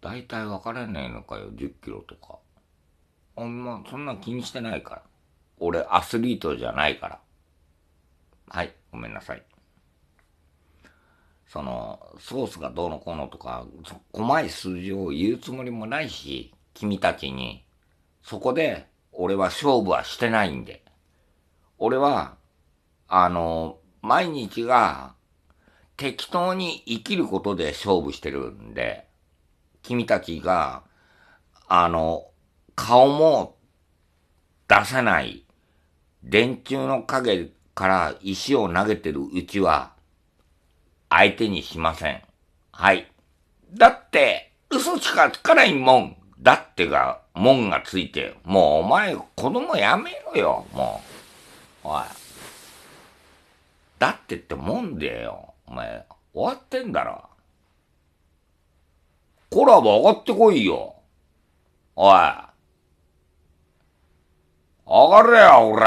大体分かれないのかよ、10キロとか。あんま、そんな気にしてないから。俺、アスリートじゃないから。はい、ごめんなさい。その、ソースがどうのこうのとか、細い数字を言うつもりもないし、君たちに。そこで、俺は勝負はしてないんで。俺は、あの、毎日が、適当に生きることで勝負してるんで、君たちが、あの、顔も出さない電柱の影から石を投げてるうちは相手にしません。はい。だって嘘しかつかないもん。だってが、もんがついて、もうお前子供やめろよ、もう。おい。だってってもんでよ、お前。終わってんだろ。コラボ上がってこいよ。おい。上がれよ、俺。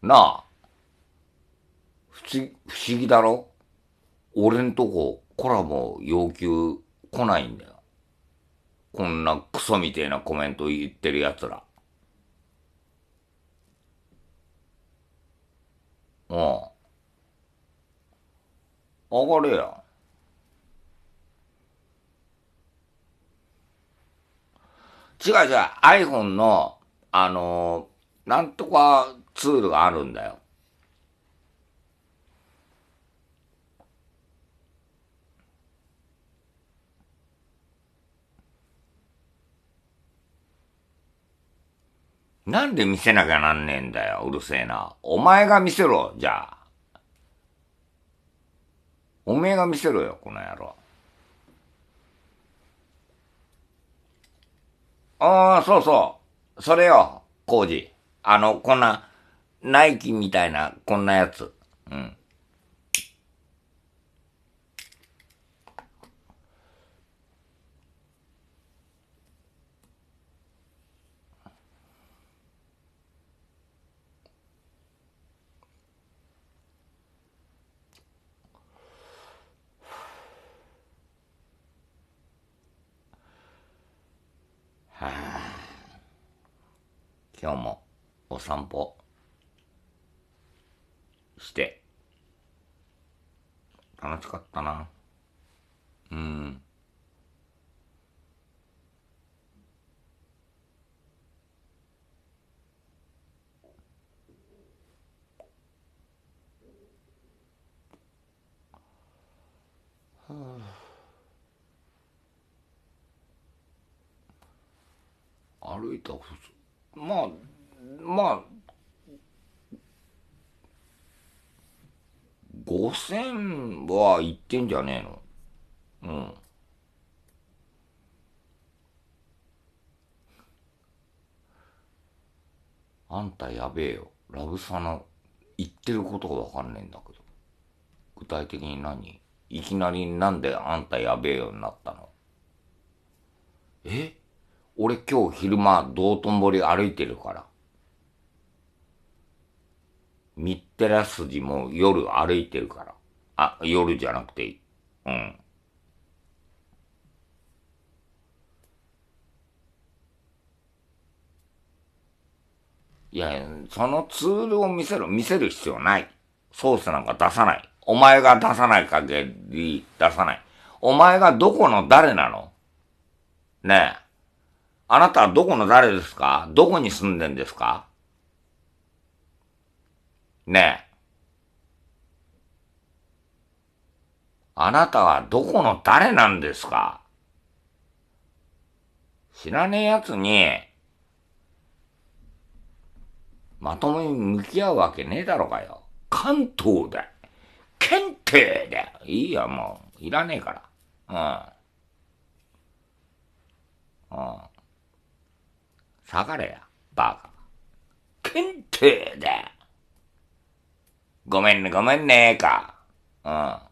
なあ。不思不思議だろ俺んとこコラボ要求来ないんだよ。こんなクソみてえなコメント言ってる奴ら。うん。上がれや。違う違う、iPhone の、あのー、なんとかツールがあるんだよ。なんで見せなきゃなんねえんだよ。うるせえな。お前が見せろ、じゃあ。おめえが見せろよ、この野郎。ああ、そうそう。それよ、工事。あの、こんな、ナイキみたいな、こんなやつ。うん。今日もお散歩して楽しかったなうん歩いたまあまあ5000はいってんじゃねえのうんあんたやべえよラブサの言ってることがわかんねえんだけど具体的に何いきなりなんであんたやべえよになったのえ俺今日昼間道頓堀歩いてるから。三寺筋も夜歩いてるから。あ、夜じゃなくていい。うん。いや、そのツールを見せる、見せる必要ない。ソースなんか出さない。お前が出さない限り出さない。お前がどこの誰なのねえ。あなたはどこの誰ですかどこに住んでんですかねえ。あなたはどこの誰なんですか知らねえ奴に、まともに向き合うわけねえだろうかよ。関東だ。検定だいいや、もう。いらねえから。うん。うん。下がれや、バカ。検定だごめんね、ごめんね、か。うん。